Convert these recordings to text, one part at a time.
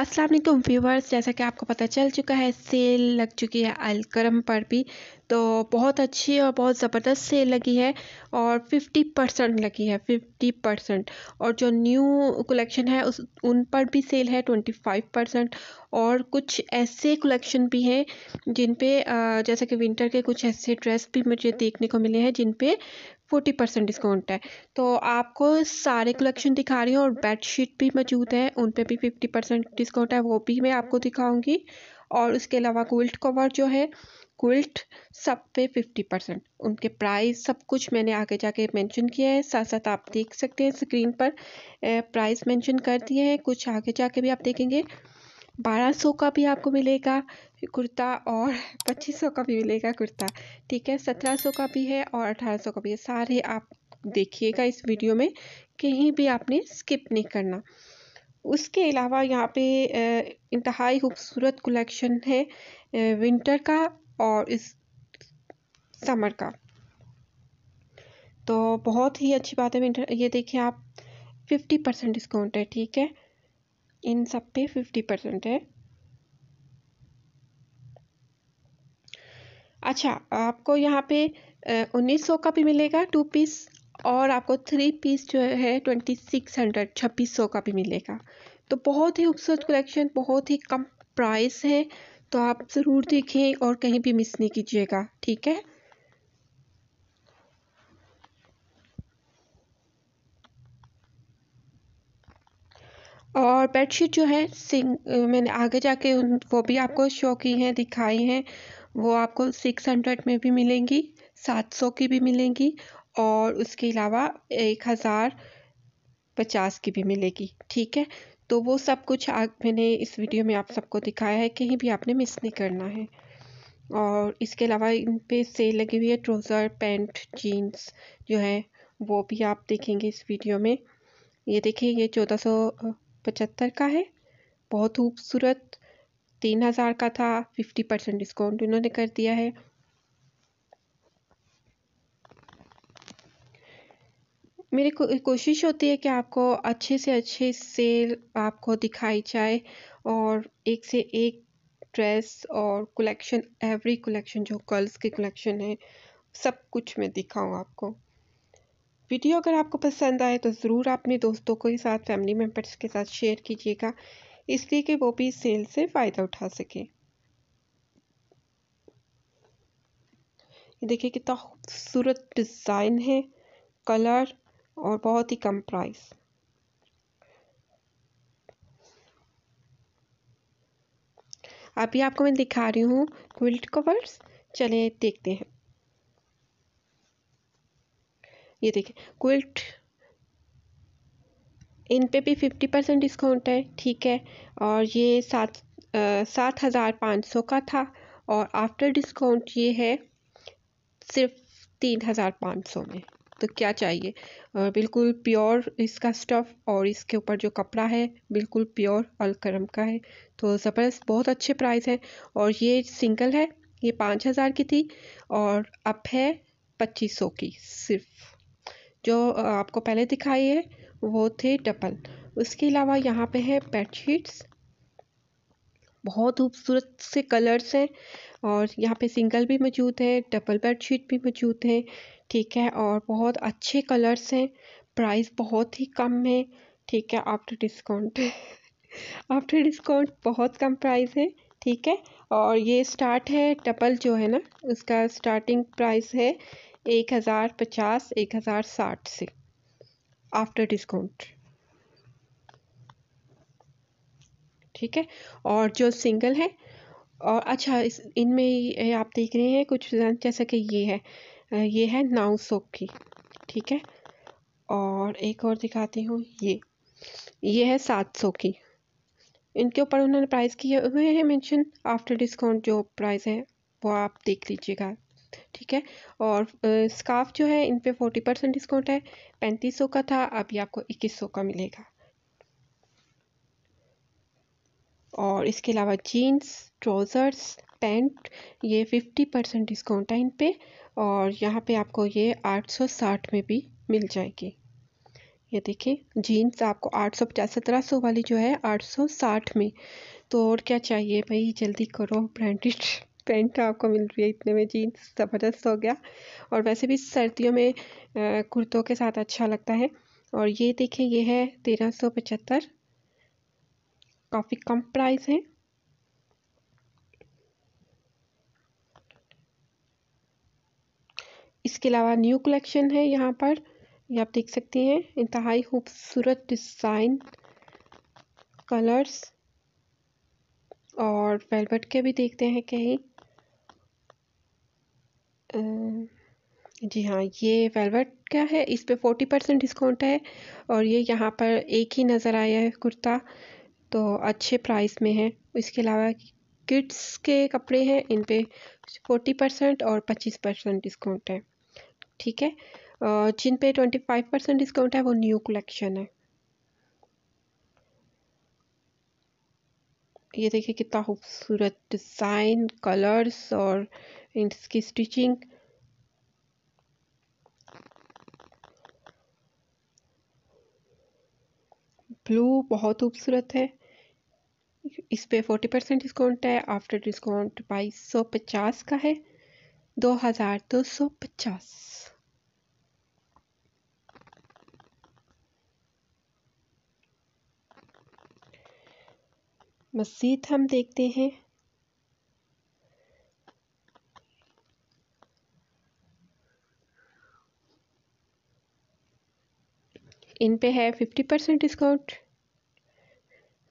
अस्सलाम वालेकुम व्यूवर्स जैसा कि आपको पता चल चुका है सेल लग चुकी है अलकरम पर भी तो बहुत अच्छी और बहुत ज़बरदस्त सेल लगी है और 50 परसेंट लगी है 50 परसेंट और जो न्यू कलेक्शन है उस उन पर भी सेल है 25 परसेंट और कुछ ऐसे कलेक्शन भी हैं जिन पे जैसे कि विंटर के कुछ ऐसे ड्रेस भी मुझे देखने को मिले हैं जिन पे फोर्टी परसेंट डिस्काउंट है तो आपको सारे कलेक्शन दिखा रही हूँ और बेडशीट भी मौजूद है उन पर भी फिफ्टी परसेंट डिस्काउंट है वो भी मैं आपको दिखाऊंगी और उसके अलावा क्विल्ट कवर जो है क्विल्ट सब पे फिफ्टी परसेंट उनके प्राइस सब कुछ मैंने आगे जाके मेंशन किया है साथ साथ आप देख सकते हैं स्क्रीन पर प्राइस मेंशन कर दिए हैं कुछ आगे जाके भी आप देखेंगे बारह सौ का भी आपको मिलेगा कुर्ता और पच्चीस सौ का भी मिलेगा कुर्ता ठीक है सत्रह सौ का भी है और अठारह सौ का भी है सारे आप देखिएगा इस वीडियो में कहीं भी आपने स्किप नहीं करना उसके अलावा यहाँ पे इंतहाई खूबसूरत कलेक्शन है विंटर का और इस समर का तो बहुत ही अच्छी बात है विंटर ये देखिए आप फिफ्टी परसेंट डिस्काउंट है ठीक है इन सब पे फिफ्टी परसेंट है अच्छा आपको यहाँ पे उन्नीस सौ का भी मिलेगा टू पीस और आपको थ्री पीस जो है ट्वेंटी सिक्स हंड्रेड छब्बीस सौ का भी मिलेगा तो बहुत ही खूबसूरत कलेक्शन बहुत ही कम प्राइस है तो आप ज़रूर देखें और कहीं भी मिस नहीं कीजिएगा ठीक है और बेडशीट जो है सिंग मैंने आगे जाके उन वो भी आपको शो की हैं दिखाई हैं वो आपको सिक्स हंड्रेड में भी मिलेंगी सात सौ की भी मिलेंगी और उसके अलावा एक हज़ार पचास की भी मिलेगी ठीक है तो वो सब कुछ आ, मैंने इस वीडियो में आप सबको दिखाया है कहीं भी आपने मिस नहीं करना है और इसके अलावा इन पे सेल लगी हुई है ट्रोज़र पैंट जीन्स जो है वो भी आप देखेंगे इस वीडियो में ये देखिए ये चौदह सौ पचहत्तर का है बहुत खूबसूरत तीन हज़ार का था फिफ्टी परसेंट डिस्काउंट उन्होंने कर दिया है मेरी को, कोशिश होती है कि आपको अच्छे से अच्छे सेल आपको दिखाई जाए और एक से एक ड्रेस और कलेक्शन एवरी कलेक्शन जो गर्ल्स की कलेक्शन है सब कुछ मैं दिखाऊँ आपको वीडियो अगर आपको पसंद आए तो ज़रूर अपने दोस्तों के साथ फैमिली मेम्बर्स के साथ शेयर कीजिएगा इसलिए कि वो भी सेल से फ़ायदा उठा सके ये देखिए कितना खूबसूरत डिज़ाइन है कलर और बहुत ही कम प्राइस अभी आपको मैं दिखा रही हूँ क्विल्ट कवर्स चले देखते हैं ये देखिए क्विल्ट इन पे भी फ़िफ़्टी परसेंट डिस्काउंट है ठीक है और ये सात सात हज़ार पाँच सौ का था और आफ्टर डिस्काउंट ये है सिर्फ तीन हज़ार पाँच सौ में तो क्या चाहिए और बिल्कुल प्योर इसका स्टफ़ और इसके ऊपर जो कपड़ा है बिल्कुल प्योर अलकरम का है तो ज़बरदस्त बहुत अच्छे प्राइस है और ये सिंगल है ये पाँच हज़ार की थी और अब है पच्चीस सौ की सिर्फ जो आपको पहले दिखाई है वो थे डबल उसके अलावा यहाँ पे है बेडशीट्स बहुत खूबसूरत से कलर्स हैं और यहाँ पे सिंगल भी मौजूद है डबल बेडशीट भी मौजूद है ठीक है और बहुत अच्छे कलर्स हैं प्राइस बहुत ही कम है ठीक है आफ्टर डिस्काउंट आफ्टर डिस्काउंट बहुत कम प्राइस है ठीक है और ये स्टार्ट है डबल जो है ना उसका स्टार्टिंग प्राइस है एक हज़ार पचास एक हज़ार साठ से आफ्टर डिस्काउंट ठीक है और जो सिंगल है और अच्छा इस इनमें आप देख रहे हैं कुछ जैसा कि ये है ये है नाउ सोप की ठीक है और एक और दिखाती हूँ ये ये है सात सौ की इनके ऊपर उन्होंने प्राइस किए हुए हैं मेंशन आफ्टर डिस्काउंट जो प्राइस है वो आप देख लीजिएगा ठीक है और स्काफ जो है इन पर फोर्टी परसेंट डिस्काउंट है पैंतीस सौ का था अभी आपको इक्कीस सौ का मिलेगा और इसके अलावा जीन्स ट्राउज़र्स पैंट ये फिफ्टी परसेंट डिस्काउंट है इन पर और यहाँ पे आपको ये आठ सौ साठ में भी मिल जाएगी ये देखिए जीन्स आपको आठ सौ पचास सत्रह सौ वाली जो है आठ सौ साठ में तो और क्या चाहिए भाई जल्दी करो ब्रांडेड पेंट आपको मिल रही है इतने में जीन्स ज़बरदस्त हो गया और वैसे भी सर्दियों में कुर्तों के साथ अच्छा लगता है और ये देखें ये है तेरह सौ पचहत्तर काफ़ी कम प्राइस है इसके अलावा न्यू कलेक्शन है यहाँ पर ये आप देख सकती हैं इंतहाई खूबसूरत डिज़ाइन कलर्स और वेलवेट के भी देखते हैं कहीं जी हाँ ये वेलवेट का है इस पर फ़ोर्टी परसेंट डिस्काउंट है और ये यहाँ पर एक ही नज़र आया है कुर्ता तो अच्छे प्राइस में है इसके अलावा किड्स के कपड़े हैं इन पर फ़ोर्टी परसेंट और पच्चीस परसेंट डिस्काउंट है ठीक है जिन पे ट्वेंटी फाइव परसेंट डिस्काउंट है वो न्यू कलेक्शन है ये देखिए कितना खूबसूरत डिज़ाइन कलर्स और इसकी स्टिचिंग ब्लू बहुत खूबसूरत है इस पे फोर्टी परसेंट डिस्काउंट है आफ्टर डिस्काउंट बाईस सौ पचास का है दो हज़ार दो सौ पचास मस्जिद हम देखते हैं इन पे है fifty percent discount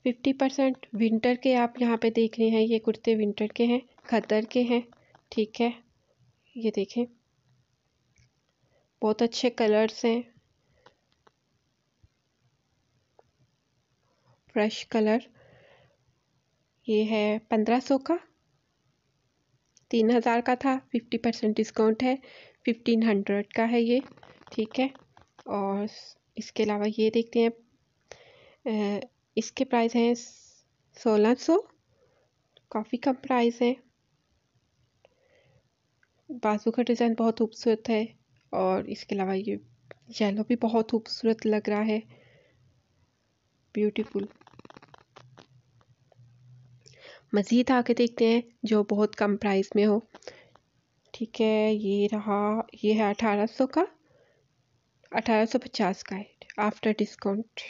fifty percent winter के आप यहाँ पे देख रहे हैं ये कुर्ते विंटर के हैं खतर के हैं ठीक है ये देखें बहुत अच्छे कलर्स हैं फ्रेश कलर ये है पंद्रह सौ का तीन हज़ार का था फिफ्टी परसेंट डिस्काउंट है फिफ्टीन हंड्रेड का है ये ठीक है और इसके अलावा ये देखते हैं इसके प्राइस हैं सोलह सौ काफ़ी कम प्राइस है बाजू का डिज़ाइन बहुत खूबसूरत है और इसके अलावा ये येलो भी बहुत खूबसूरत लग रहा है ब्यूटीफुल मज़ीद आके देखते हैं जो बहुत कम प्राइस में हो ठीक है ये रहा ये है अठारह सौ का अठारह सौ पचास का है आफ्टर डिस्काउंट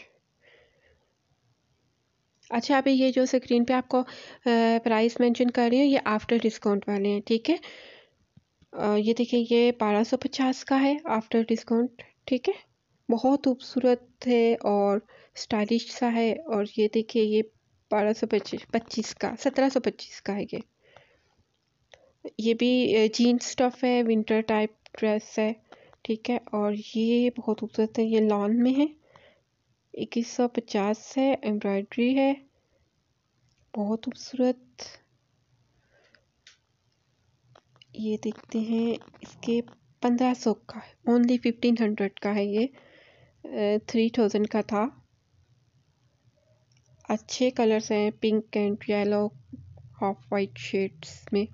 अच्छा अभी ये जो स्क्रीन पे आपको प्राइस मेंशन कर रही हूँ ये आफ्टर डिस्काउंट वाले हैं ठीक है आ, ये देखिए ये बारह सौ पचास का है आफ्टर डिस्काउंट ठीक है बहुत खूबसूरत है और स्टाइलिश सा है और ये देखिए ये बारह सौ पच्चीस पच्चीस का सत्रह सौ पच्चीस का है ये ये भी जीन्स टॉप है विंटर टाइप ड्रेस है ठीक है और ये बहुत खूबसूरत है ये लॉन में है इक्कीस सौ पचास है एम्ब्रॉयड्री है बहुत खूबसूरत ये देखते हैं इसके पंद्रह सौ का ओनली फिफ्टीन हंड्रेड का है ये थ्री थाउजेंड का था अच्छे कलर्स हैं pink and yellow off white shades में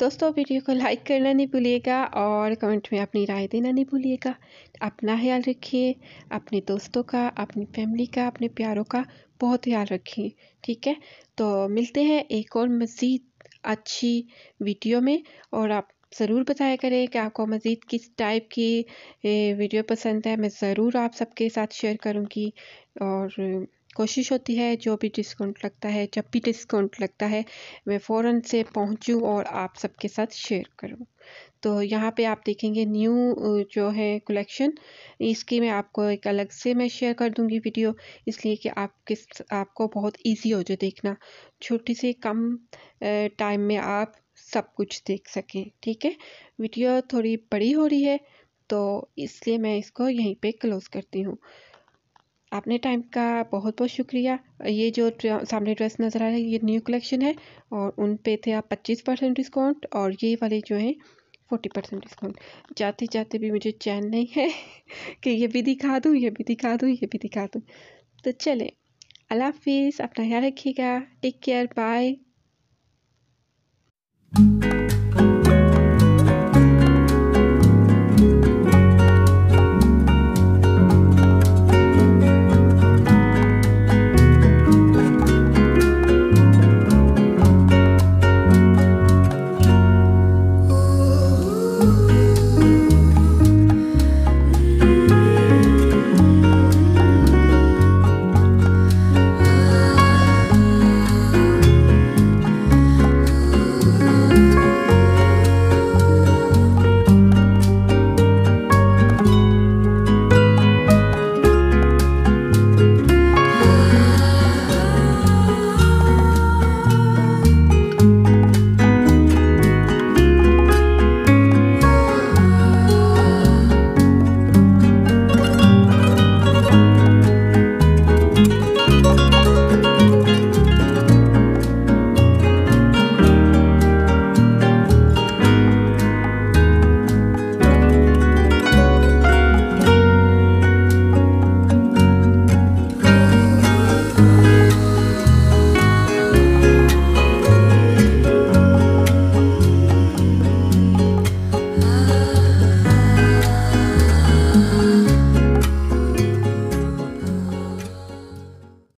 दोस्तों वीडियो को लाइक करना नहीं भूलिएगा और कमेंट में अपनी राय देना नहीं भूलिएगा अपना ख्याल रखिए अपने दोस्तों का अपनी फैमिली का अपने प्यारों का बहुत ख्याल रखिए ठीक है तो मिलते हैं एक और मज़ीद अच्छी वीडियो में और आप ज़रूर बताया करें कि आपको मज़ीद किस टाइप की वीडियो पसंद है मैं ज़रूर आप सबके साथ शेयर करूँगी और कोशिश होती है जो भी डिस्काउंट लगता है जब भी डिस्काउंट लगता है मैं फ़ौर से पहुँचूँ और आप सबके साथ शेयर करूँ तो यहाँ पे आप देखेंगे न्यू जो है कलेक्शन इसकी मैं आपको एक अलग से मैं शेयर कर दूँगी वीडियो इसलिए कि आप किस आपको बहुत इजी हो जाए देखना छोटी से कम टाइम में आप सब कुछ देख सकें ठीक है वीडियो थोड़ी बड़ी हो रही है तो इसलिए मैं इसको यहीं पे क्लोज़ करती हूँ आपने टाइम का बहुत बहुत शुक्रिया ये जो सामने ड्रेस नज़र आ रहा है ये न्यू कलेक्शन है और उन पे थे आप पच्चीस परसेंट डिस्काउंट और ये वाले जो हैं फोर्टी परसेंट डिस्काउंट जाते जाते भी मुझे चैन नहीं है कि ये भी दिखा दूँ ये भी दिखा दूँ ये भी दिखा दूँ तो चले अल्लाफ़ अपना ख्याल रखिएगा टेक केयर बाय